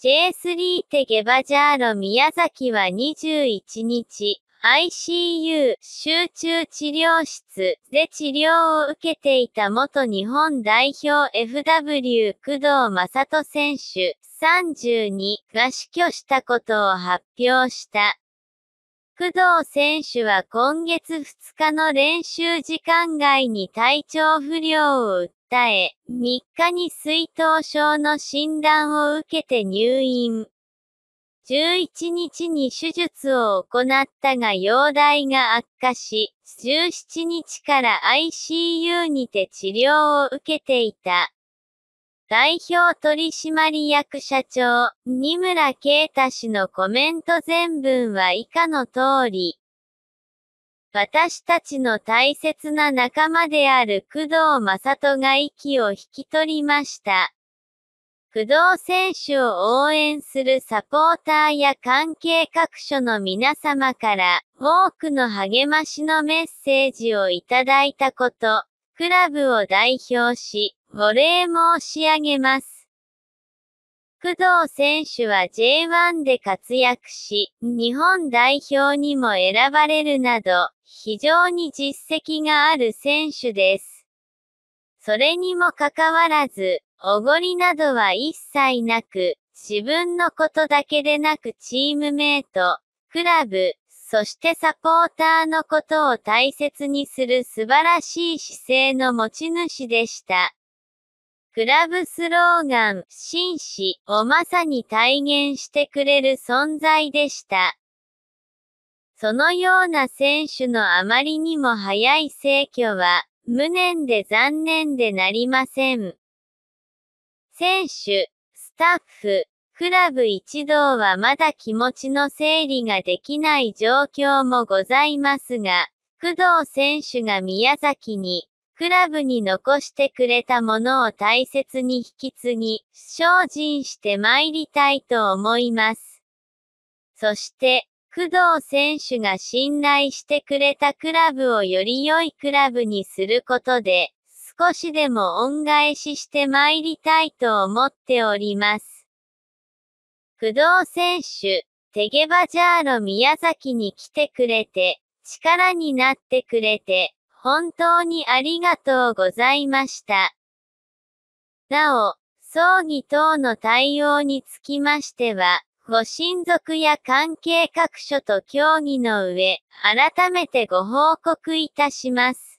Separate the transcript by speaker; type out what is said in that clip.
Speaker 1: J3 テゲバジャーロ宮崎は21日、ICU 集中治療室で治療を受けていた元日本代表 FW 工藤正人選手32が死去したことを発表した。工藤選手は今月2日の練習時間外に体調不良を訴え、3日に水頭症の診断を受けて入院。11日に手術を行ったが容体が悪化し、17日から ICU にて治療を受けていた。代表取締役社長、二村啓太氏のコメント全文は以下の通り。私たちの大切な仲間である工藤正人が息を引き取りました。工藤選手を応援するサポーターや関係各所の皆様から多くの励ましのメッセージをいただいたこと、クラブを代表し、お礼申し上げます。工藤選手は J1 で活躍し、日本代表にも選ばれるなど、非常に実績がある選手です。それにもかかわらず、おごりなどは一切なく、自分のことだけでなくチームメイト、クラブ、そしてサポーターのことを大切にする素晴らしい姿勢の持ち主でした。クラブスローガン、紳士をまさに体現してくれる存在でした。そのような選手のあまりにも早い成去は、無念で残念でなりません。選手、スタッフ、クラブ一同はまだ気持ちの整理ができない状況もございますが、工藤選手が宮崎にクラブに残してくれたものを大切に引き継ぎ、精進して参りたいと思います。そして、工藤選手が信頼してくれたクラブをより良いクラブにすることで、少しでも恩返しして参りたいと思っております。工藤選手、テゲバジャーロ宮崎に来てくれて、力になってくれて、本当にありがとうございました。なお、葬儀等の対応につきましては、ご親族や関係各所と協議の上、改めてご報告いたします。